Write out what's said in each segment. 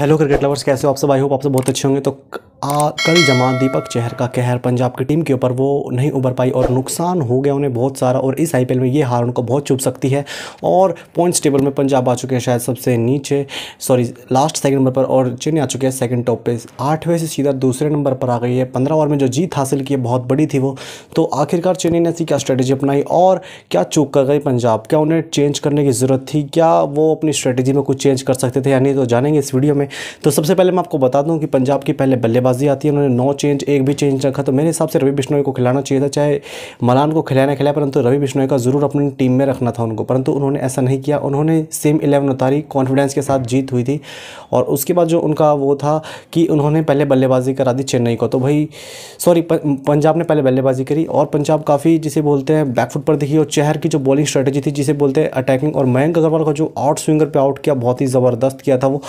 hello cricket lovers कैसे हो आप सब आई होप आप सब बहुत अच्छे होंगे तो आ, कल जमा दीपक चहर का कहर पंजाब की टीम के ऊपर वो नहीं उबर पाई और नुकसान हो गया उन्हें बहुत सारा और इस आईपीएल में ये हार उनको बहुत चुभ सकती है और पॉइंट्स टेबल में पंजाब आ चुके हैं शायद सबसे नीचे सॉरी लास्ट सेकंड नंबर पर और चेन्नई आ चुके हैं सेकेंड टॉप पे आठवें से सीधा दूसरे नंबर पर आ गई है पंद्रह ओवर में जो जीत हासिल की है बहुत बड़ी थी वो तो आखिरकार चेन्नई ने ऐसी क्या स्ट्रैटेजी अपनाई और क्या चूक कर गई पंजाब क्या उन्हें चेंज करने की ज़रूरत थी क्या वो अपनी स्ट्रैटेजी में कुछ चेंज कर सकते थे या नहीं तो जानेंगे इस वीडियो में तो सबसे पहले मैं आपको बता दूँ कि पंजाब की पहले बल्लेबाजी आती है उन्होंने नौ चेंज एक भी चेंज रखा तो मेरे हिसाब से रवि बिश्नोई को खिलाना चाहिए था चाहे मलान को खिलाया ना खिलाया परंतु रवि बिश्नोई का ज़रूर अपनी टीम में रखना था उनको परंतु उन्होंने ऐसा नहीं किया उन्होंने सेम इलेवन उतारी कॉन्फिडेंस के साथ जीत हुई थी और उसके बाद जो उनका वो था कि उन्होंने पहले बल्लेबाजी करा दी चेन्नई को तो भाई सॉरी पंजाब ने पहले बल्लेबाजी करी और पंजाब काफ़ी जिसे बोलते हैं बैकफुट पर दिखी और चेहर की जो बॉलिंग स्ट्रेटजी थी जिसे बोलते हैं अटैकिंग और मयंक अग्रवाल का जो आउट स्विंगर पर आउट किया बहुत ही ज़बरदस्त किया था वो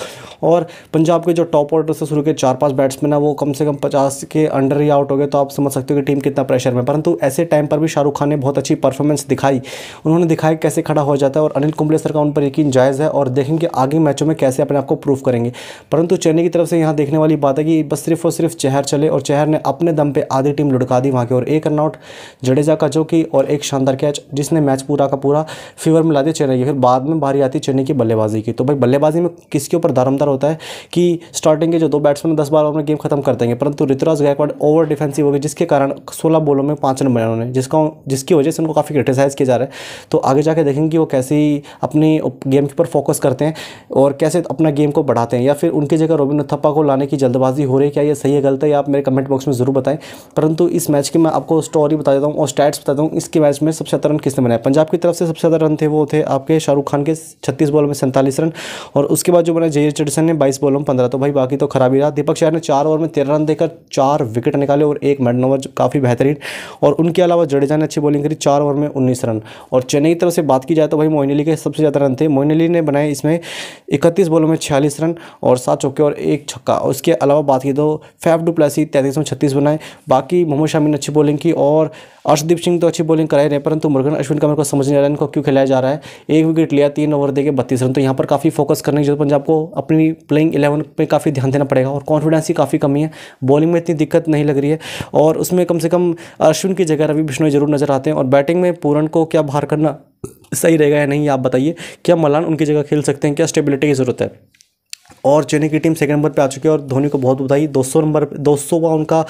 और पंजाब के जो टॉप ऑर्डर से शुरू के चार पांच बैट्समैन है वो कम से कम पचास के अंडर ही आउट हो गए तो आप समझ सकते हो कि टीम कितना प्रेशर में परंतु ऐसे टाइम पर भी शाहरुख खान ने बहुत अच्छी परफॉर्मेंस दिखाई उन्होंने दिखाया कैसे खड़ा हो जाता है और अनिल कुंबले सर का उन पर यकीन जायज़ है और देखेंगे आगे मैचों में कैसे अपने आप को प्रूव करेंगे परंतु चेन्नई की तरफ से यहाँ देखने वाली बात है कि बस सिर्फ और सिर्फ चेहर चले और चेहर ने अपने दम पर आधी टीम लुड़का दी वहाँ की और एक रन आउट जडेजा का जो कि और एक शानदार कैच जिसने मैच पूरा का पूरा फीवर में ला दिया चेन्नई फिर बाद में भारी आती चेन्नई की बल्लेबाजी की तो भाई बल्लेबाजी में किसके ऊपर दारमदार होता है कि स्टार्टिंग के जो दो बैट्समैन दस बार में गेम खत्म कर देंगे परंतु ऋतुराज गायकवाड ओवर डिफेंसिव हो गए जिसके कारण सोलह बॉलों में पाँच रन बनाए उन्होंने जिसका जिसकी वजह से उनको काफ़ी क्रिटिसाइज़ किया जा रहा है तो आगे जाके देखेंगे कि वो कैसे अपनी गेम के ऊपर फोकस करते हैं और कैसे अपना गेम को बढ़ाते हैं या फिर उनकी जगह रोबिन थप्पा को लाने की जल्दबाजी हो रही है क्या ये सही है गलत है या आप मेरे कमेंट बॉक्स में ज़रूर बताएं परंतु इस मैच की मैं आपको स्टोरी बता देता हूँ और स्टैट्स बता हूँ इसके मैच में सबसे ज़्यादा रन किसने बनाया पंजाब की तरफ से सबसे ज़्यादा रन थे वो थे आपके शाहरुख खान के छत्तीस बॉल में सैंतालीस रन और उसके बाद जो बनाए जय रिचर्डसन ने बाईस बॉलों में पंद्रह तो भाई बाकी तो खराब ही रहा दीपक शहर ने चार ओवर में तेरह रन देकर चार विकेट निकाले और एक मैडन ओवर काफ़ी बेहतरीन और उनके अलावा जडेजा ने अच्छी बॉलिंग करी चार ओवर में उन्नीस रन और चेन्नई की तरफ से बात की जाए तो भाई मोइनली के सबसे ज़्यादा रन थे मोइनली ने बनाए इसमें इकतीस बॉलों में छियालीस रन और सात चौके और एक छक्का उसके अलावा बात की तो फैफ डू प्लेसी तैंतीस में छत्तीस बनाए बाकी मोहम्मद शामी ने अच्छी बॉलिंग की और अर्शदीप सिंह तो अच्छी बॉलिंग कराई रहे परंतु मुर्गन अश्विन का मेरे को समझ नहीं आ रहा है इनको क्यों खिलाया जा रहा है एक विकेट लिया तीन ओवर देके बत्तीस रन तो यहाँ पर काफ़ी फोकस करने की जरूरत पंजाब को अपनी प्लेइंग इलेवन पे काफ़ी ध्यान देना पड़ेगा और कॉन्फिडेंस की काफ़ी कमी है बॉलिंग में इतनी दिक्कत नहीं लग रही है और उसमें कम से कम अश्विन की जगह रवि बिश्नोई जरूर नजर आते हैं और बैटिंग में पूरन को क्या बाहर करना सही रहेगा या नहीं आप बताइए क्या मलान उनकी जगह खेल सकते हैं क्या स्टेबिलिटी की ज़रूरत है और चेन्नई की टीम सेकंड नंबर पे आ चुकी है और धोनी को बहुत बधाई 200 नंबर 200 सौ उनका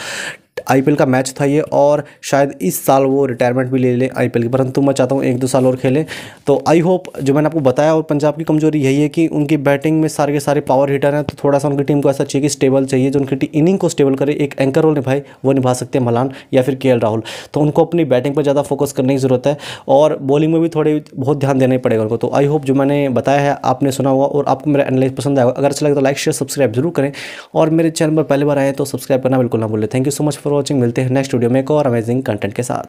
आईपीएल का मैच था ये और शायद इस साल वो रिटायरमेंट भी ले लें आईपीएल की परंतु मैं चाहता हूँ एक दो साल और खेलें तो आई होप जो मैंने आपको बताया और पंजाब की कमजोरी यही है कि उनकी बैटिंग में सारे के सारे पावर हिटर हैं तो थोड़ा सा उनकी टीम को ऐसा चाहिए कि स्टेबल चाहिए जो उनकी इनिंग को स्टेबल करे एक एंकर रोल निभाए वो निभा सकते हैं मलान या फिर के राहुल तो उनको अपनी बैटिंग पर ज़्यादा फोकस करने की ज़रूरत है और बॉलिंग में भी थोड़े बहुत ध्यान देना ही पड़ेगा उनको तो आई होप जो मैंने बताया है आपने सुना हुआ और आपको मेरा एनालिस पसंद आएगा अगर अच्छा लगे तो लाइक शेयर सब्सक्राइब जरूर करें और मेरे चैनल पर पहली बार आए तो सब्सक्राइब करना बिल्कुल ना बोले thank you so much for for watching मिलते हैं नेक्स्ट वीडियो में एक और अमेजिंग कंटेंट के साथ